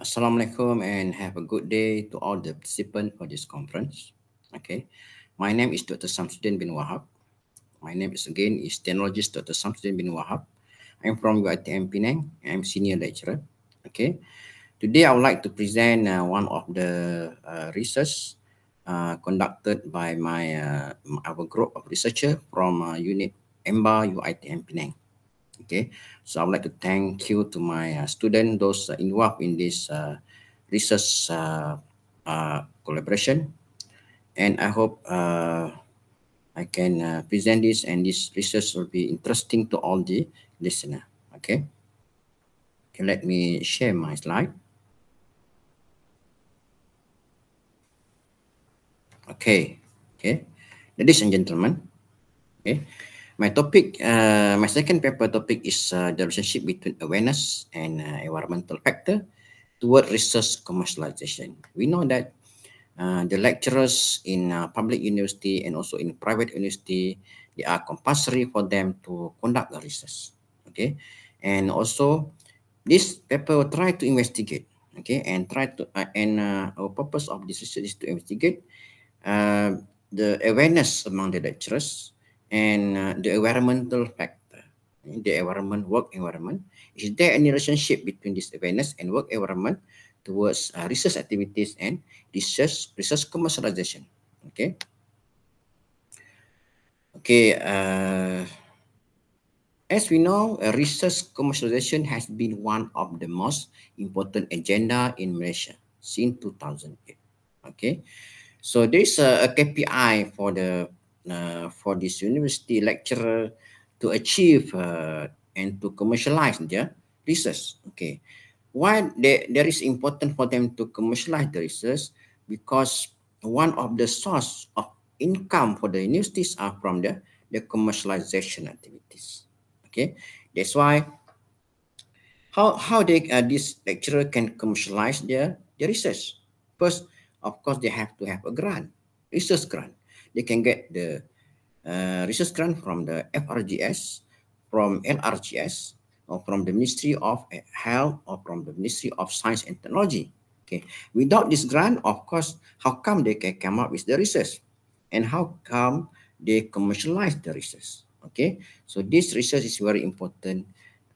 Assalamualaikum and have a good day to all the participants for this conference. Okay. My name is Dr. Samsudin bin Wahab. My name is again is technologist Dr. Samsudin bin Wahab. I'm from UITM Penang. I'm senior lecturer. Okay. Today I would like to present uh, one of the uh, research uh, conducted by my uh, our group of researcher from uh, unit EMBA UITM Penang. okay so i would like to thank you to my uh, student those uh, involved in this uh, research uh, uh, collaboration and i hope uh, i can present this and this research will be interesting to all the listener okay okay let me share my slide okay okay ladies and gentlemen okay my topic, uh, my second paper topic is uh, the relationship between awareness and uh, environmental factor toward research commercialization. We know that uh, the lecturers in uh, public university and also in private university, they are compulsory for them to conduct the research. Okay, and also this paper will try to investigate. Okay, and try to uh, and uh, our purpose of this research is to investigate uh, the awareness among the lecturers and uh, the environmental factor, the environment, work environment. Is there any relationship between this awareness and work environment towards uh, research activities and research research commercialization? Okay. Okay. Uh, as we know, uh, research commercialization has been one of the most important agenda in Malaysia since 2008. Okay, so there's a, a KPI for the uh, for this university lecturer to achieve uh, and to commercialize their research. Okay, why there is important for them to commercialize the research because one of the source of income for the universities are from the, the commercialization activities. Okay, that's why how how they uh, this lecturer can commercialize their their research. First, of course, they have to have a grant, research grant they can get the uh, research grant from the FRGS, from NRGS, or from the Ministry of Health, or from the Ministry of Science and Technology. Okay. Without this grant, of course, how come they can come up with the research? And how come they commercialize the research? Okay. So this research is very important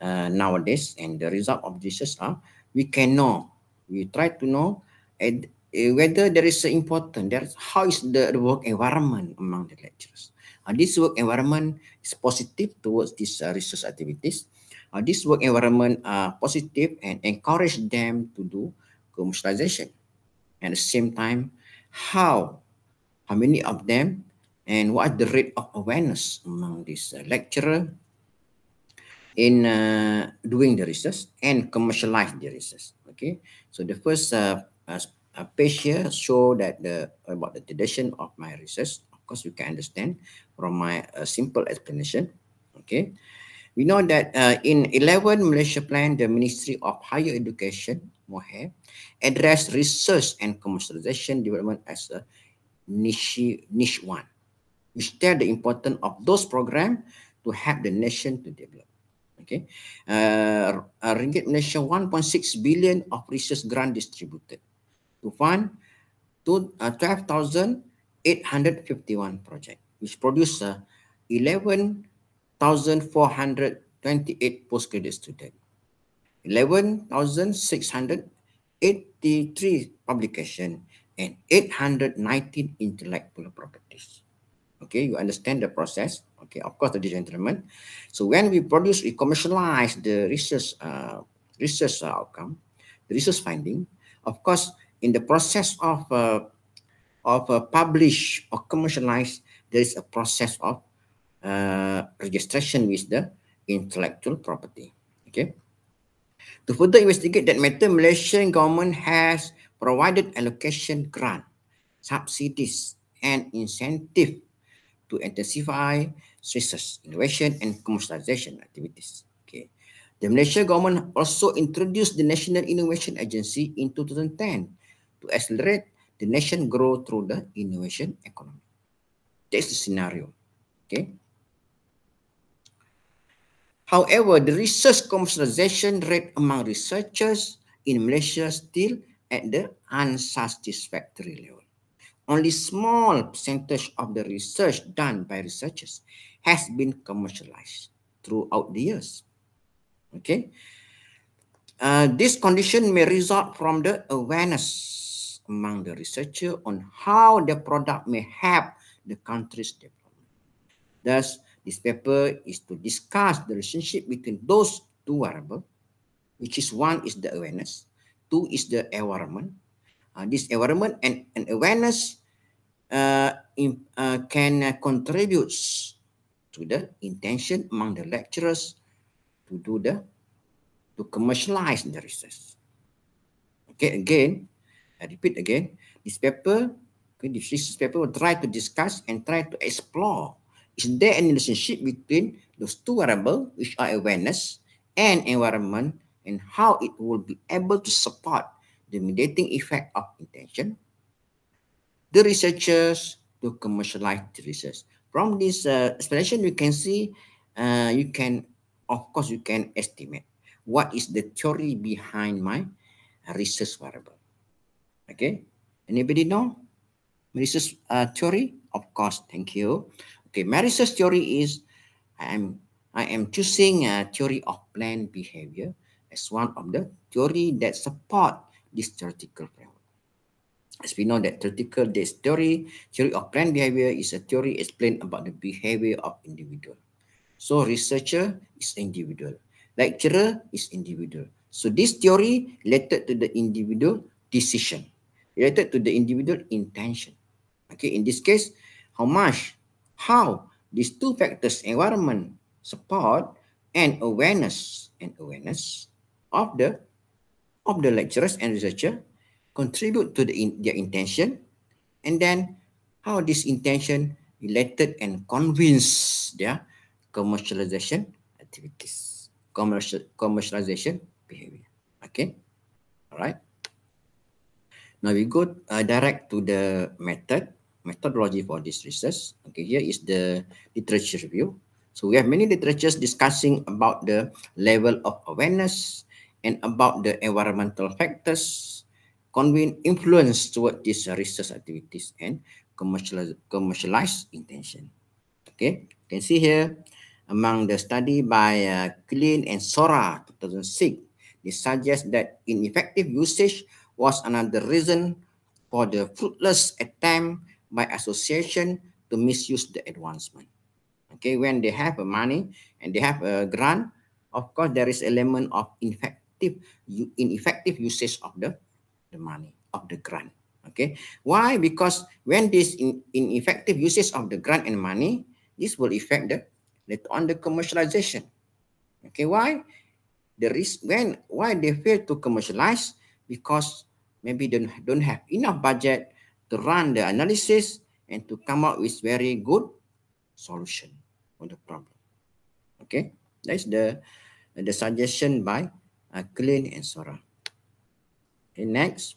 uh, nowadays. And the result of research are, we can know, we try to know and Eh, whether there is important, there how is the, the work environment among the lecturers. Uh, this work environment is positive towards these uh, research activities. Uh, this work environment are positive and encourage them to do commercialization. At the same time, how, how many of them, and what the rate of awareness among this uh, lecturer in uh, doing the research and commercialize the research. Okay, so the first uh, uh, a uh, page here show that the about the tradition of my research. Of course, you can understand from my uh, simple explanation. Okay, we know that uh, in 11 Malaysia plan, the Ministry of Higher Education (MOHE) address research and commercialization development as a niche niche one, which tell the importance of those program to help the nation to develop. Okay, uh, uh Ringgit Malaysia 1.6 billion of research grant distributed. to fund to uh, 12,851 project, which produce uh, 11,428 postgraduate students, 11,683 publication, and 819 intellectual properties. Okay, you understand the process. Okay, of course, ladies and gentlemen. So when we produce, we commercialize the research, uh, research outcome, the research finding. Of course, in the process of uh, of uh, publish or commercialize, there is a process of uh, registration with the intellectual property. Okay. To further investigate that matter, Malaysian government has provided allocation grant, subsidies, and incentive to intensify research, innovation, and commercialization activities. Okay. The Malaysian government also introduced the National Innovation Agency in 2010 to accelerate the nation growth through the innovation economy. That's the scenario. Okay. However, the research commercialization rate among researchers in Malaysia still at the unsatisfactory level. Only small percentage of the research done by researchers has been commercialized throughout the years. Okay. Uh, this condition may result from the awareness among the researcher on how the product may help the country's development. Thus, this paper is to discuss the relationship between those two variables, which is one is the awareness, two is the environment. Uh, this environment and, and awareness uh, in, uh, can uh, contribute to the intention among the lecturers to do the to commercialize the research. Okay, again, I repeat again, this paper, okay, this research paper will try to discuss and try to explore is there any relationship between those two variables, which are awareness and environment, and how it will be able to support the mediating effect of intention. The researchers to commercialize the research. From this uh, explanation, you can see, uh, you can, of course, you can estimate what is the theory behind my research variable. Okay. Anybody know Marissa's uh, theory? Of course. Thank you. Okay. Marissa's theory is I'm I am choosing a theory of planned behavior as one of the theory that support this theoretical framework. As we know that theoretical this theory, theory of planned behavior is a theory explained about the behavior of individual. So researcher is individual, lecturer is individual. So this theory related to the individual decision related to the individual intention. Okay, in this case, how much, how these two factors, environment support and awareness and awareness of the of the lecturers and researcher contribute to the in, their intention and then how this intention related and convince their commercialization activities commercial commercialization behavior okay all right Now we go uh, direct to the method, methodology for this research. Okay, here is the literature review. So we have many literatures discussing about the level of awareness and about the environmental factors convene influence toward these research activities and commercialize, commercialized intention. Okay, you can see here among the study by uh, Clean and Sora 2006, they suggest that ineffective usage was another reason for the fruitless attempt by association to misuse the advancement. Okay, when they have a money and they have a grant, of course, there is element of ineffective, ineffective usage of the, the money, of the grant. Okay, why? Because when this in, ineffective usage of the grant and money, this will affect the later on the commercialization. Okay, why? The risk when why they fail to commercialize because maybe they don't have enough budget to run the analysis and to come up with very good solution on the problem. Okay, that's the the suggestion by uh, Clean and Sora. Okay, next.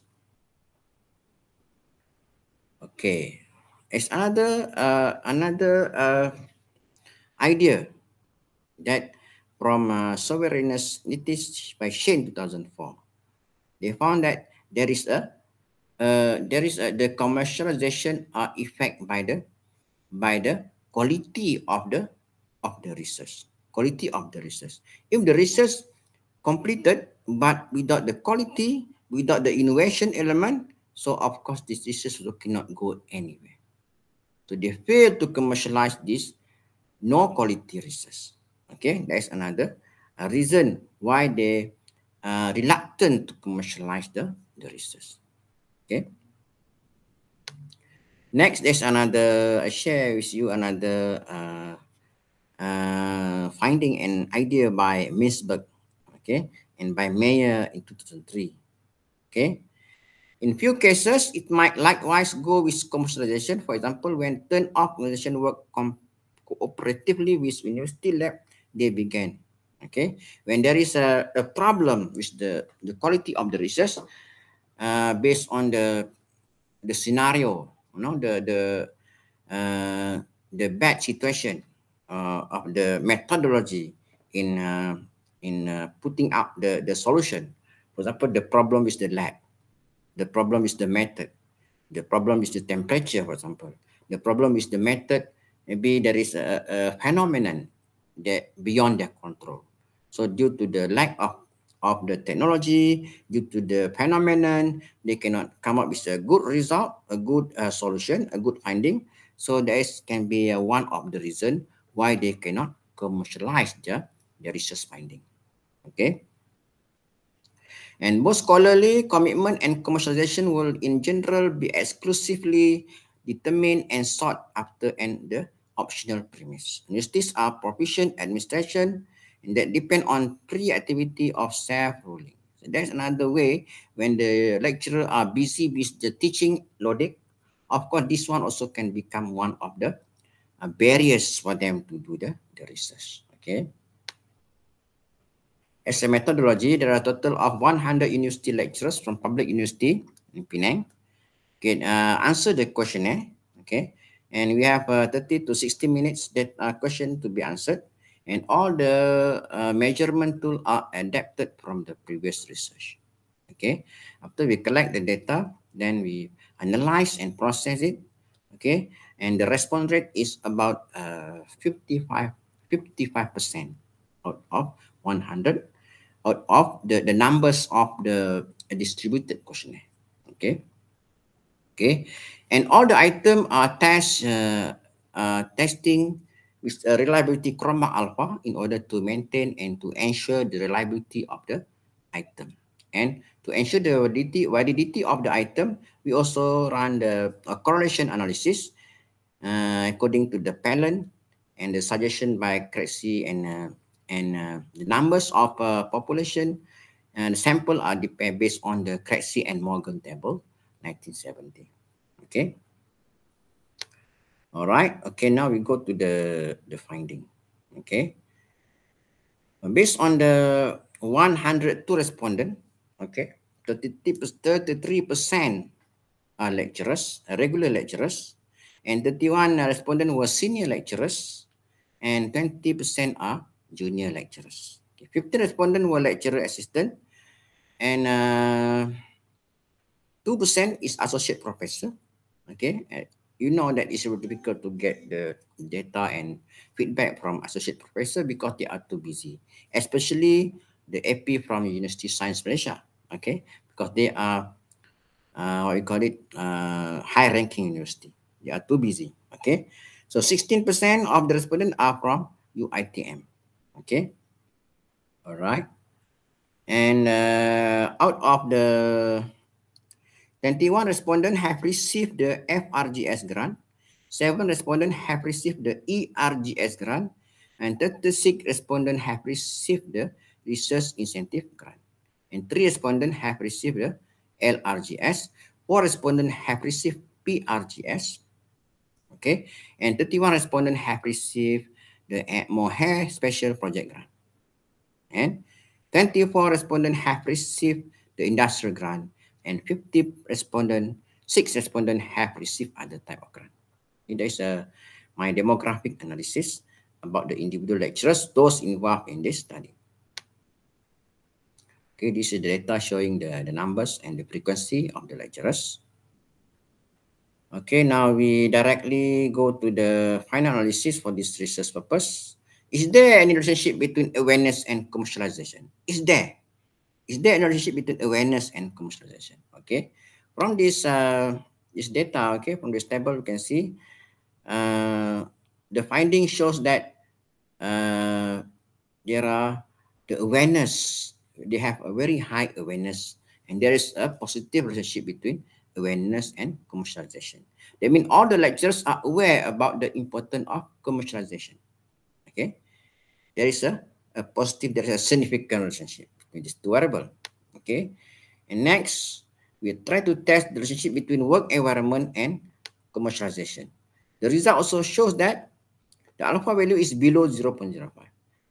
Okay, it's another uh, another uh, idea that from uh, Sovereignness Nitis by Shane 2004. they found that there is a uh, there is a, the commercialization are effect by the by the quality of the of the research quality of the research if the research completed but without the quality without the innovation element so of course this research cannot go anywhere so they fail to commercialize this no quality research okay that's another uh, reason why they uh, reluctant to commercialize the, the research. Okay. Next, there's another, I share with you another uh, uh, finding an idea by Minsberg, okay, and by Mayer in 2003. Okay. In few cases, it might likewise go with commercialization. For example, when turn-off organization work cooperatively with university lab, they began okay when there is a, a problem with the the quality of the research uh, based on the the scenario you know the the uh, the bad situation uh, of the methodology in uh, in uh, putting up the the solution for example the problem is the lab the problem is the method the problem is the temperature for example the problem is the method maybe there is a, a phenomenon that beyond their control so due to the lack of, of the technology, due to the phenomenon, they cannot come up with a good result, a good uh, solution, a good finding. So that is, can be uh, one of the reason why they cannot commercialize the, the research finding. Okay. And both scholarly commitment and commercialization will in general be exclusively determined and sought after and the optional premise. Universities are proficient administration that depend on free activity of self-ruling. So that's another way when the lecturer are busy with the teaching logic. Of course, this one also can become one of the uh, barriers for them to do the, the research. Okay. As a methodology, there are a total of 100 university lecturers from public university in Penang can uh, answer the questionnaire. Eh? Okay. And we have uh, 30 to 60 minutes that uh, question to be answered. and all the uh, measurement tool are adapted from the previous research. Okay, after we collect the data, then we analyze and process it. Okay, and the response rate is about uh, 55, 55% out of 100 out of the, the numbers of the distributed questionnaire. Okay, okay, and all the items are test, uh, uh, testing, testing, with a reliability Chroma alpha in order to maintain and to ensure the reliability of the item. And to ensure the validity, validity of the item, we also run the uh, correlation analysis uh, according to the panel and the suggestion by Cressy and uh, and uh, the numbers of uh, population and sample are based on the Cressy and Morgan table 1970. Okay. All right. Okay, now we go to the, the finding. Okay. Based on the 102 respondent, okay, 33% are lecturers, uh, regular lecturers, and 31 respondent were senior lecturers, and 20% are junior lecturers. Okay, 50 respondent were lecturer assistant, and uh, 2% is associate professor, okay, you know that it's really difficult to get the data and feedback from associate professor because they are too busy, especially the AP from University Science Malaysia, okay? Because they are, uh, what you call it, uh, high-ranking university. They are too busy, okay? So 16% of the respondents are from UITM, okay? All right. And uh, out of the 21 respondents have received the FRGS grant, 7 respondents have received the ERGS grant, and 36 respondents have received the Research Incentive Grant. And 3 respondents have received the LRGS, 4 respondents have received PRGS, okay, and 31 respondents have received the Mohair Special Project Grant. And 24 respondents have received the industrial grant, and 50 respondent, six respondent have received other type of grant. And there is a my demographic analysis about the individual lecturers, those involved in this study. Okay, this is the data showing the, the numbers and the frequency of the lecturers. Okay, now we directly go to the final analysis for this research purpose. Is there any relationship between awareness and commercialization? Is there? Is there a relationship between awareness and commercialization? Okay. From this uh, this data, okay, from this table, you can see uh, the finding shows that uh, there are the awareness. They have a very high awareness, and there is a positive relationship between awareness and commercialization. That means all the lecturers are aware about the importance of commercialization. Okay, there is a, a positive, there is a significant relationship which is two variable. Okay. And next, we try to test the relationship between work environment and commercialization. The result also shows that the alpha value is below 0 0.05.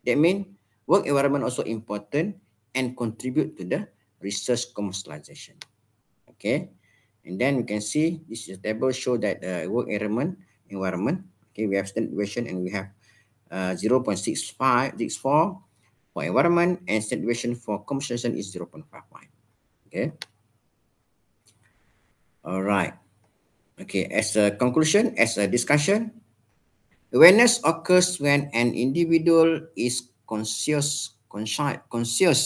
That means work environment also important and contribute to the research commercialization. Okay. And then we can see this table show that the uh, work environment environment. Okay, we have standard deviation and we have uh, 0 0.65, 64, for environment and standard deviation for compensation is zero point five Okay. All right. Okay, as a conclusion, as a discussion, awareness occurs when an individual is conscious, conscious, conscious,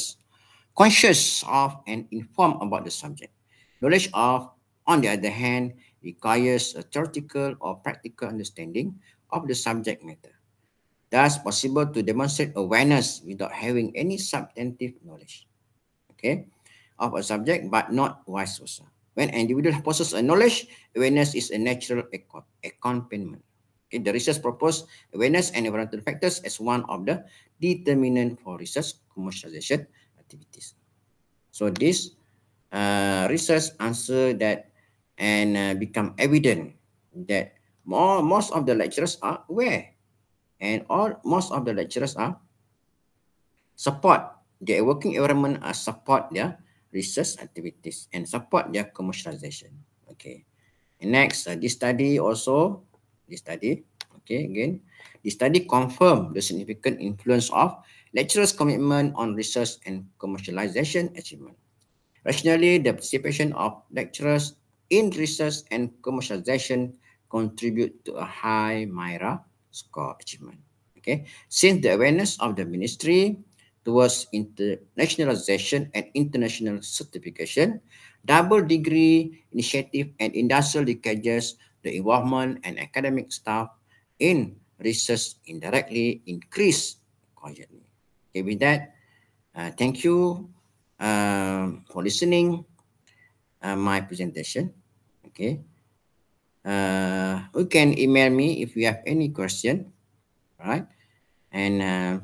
conscious of and informed about the subject. Knowledge of, on the other hand, requires a theoretical or practical understanding of the subject matter. Thus possible to demonstrate awareness without having any substantive knowledge. Okay. Of a subject, but not vice versa. When an individual possesses a knowledge, awareness is a natural accompaniment. Okay, the research proposed awareness and environmental factors as one of the determinant for research commercialization activities. So this uh, research answer that and uh, become evident that more, most of the lecturers are aware and all most of the lecturers are support their working environment are support their research activities and support their commercialization. Okay. And next, uh, this study also, this study, okay, again, this study confirm the significant influence of lecturers' commitment on research and commercialization achievement. Rationally, the participation of lecturers in research and commercialization contribute to a high MIRA score achievement. Okay, since the awareness of the ministry towards internationalization and international certification, double degree initiative and industrial linkages, the involvement and academic staff in research indirectly increase accordingly. Okay, with that, uh, thank you uh, for listening uh, my presentation. Okay. Uh, you can email me if you have any question right? and uh,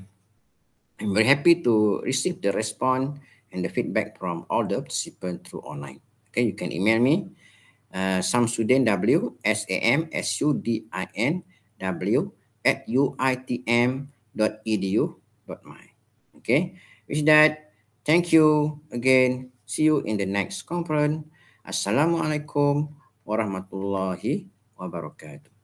i'm very happy to receive the response and the feedback from all the participants through online okay you can email me uh, samsudin w s a m s u d i n w at my. okay with that thank you again see you in the next conference assalamualaikum warahmatullahi wabarakatuh.